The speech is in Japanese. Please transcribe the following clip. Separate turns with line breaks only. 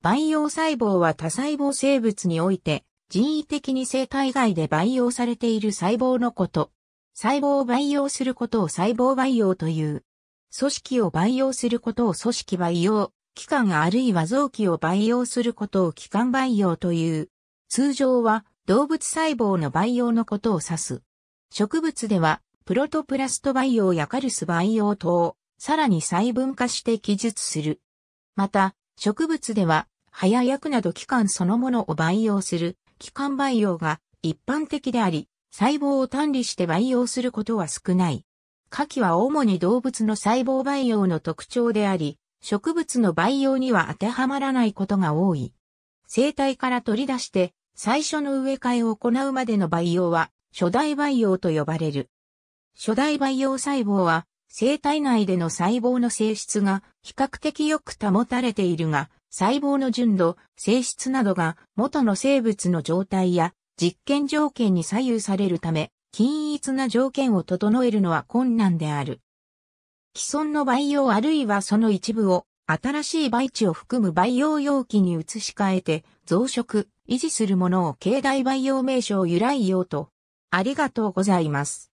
培養細胞は多細胞生物において、人
為的に生体外で培養されている細胞のこと。細胞を培養することを細胞培養という。組織を培養することを組織培養、器官あるいは臓器を培養することを器官培養という。通常は動物細胞の培養のことを指す。植物では、プロトプラスト培養やカルス培養等、さらに細分化して記述する。また、植物では、葉や薬など器官そのものを培養する、器官培養が一般的であり、細胞を単理して培養することは少ない。下記は主に動物の細胞培養の特徴であり、植物の培養には当てはまらないことが多い。生体から取り出して、最初の植え替えを行うまでの培養は、初代培養と呼ばれる。初代培養細胞は、生体内での細胞の性質が比較的よく保たれているが、細胞の純度、性質などが元の生物の状態や実験条件に左右されるため、均一な条件を整えるのは困難である。既存の培養あるいはその一部を新しい培地を含む培養容器に移し替えて増殖、維持するものを境
内培養名称由来用と。ありがとうございます。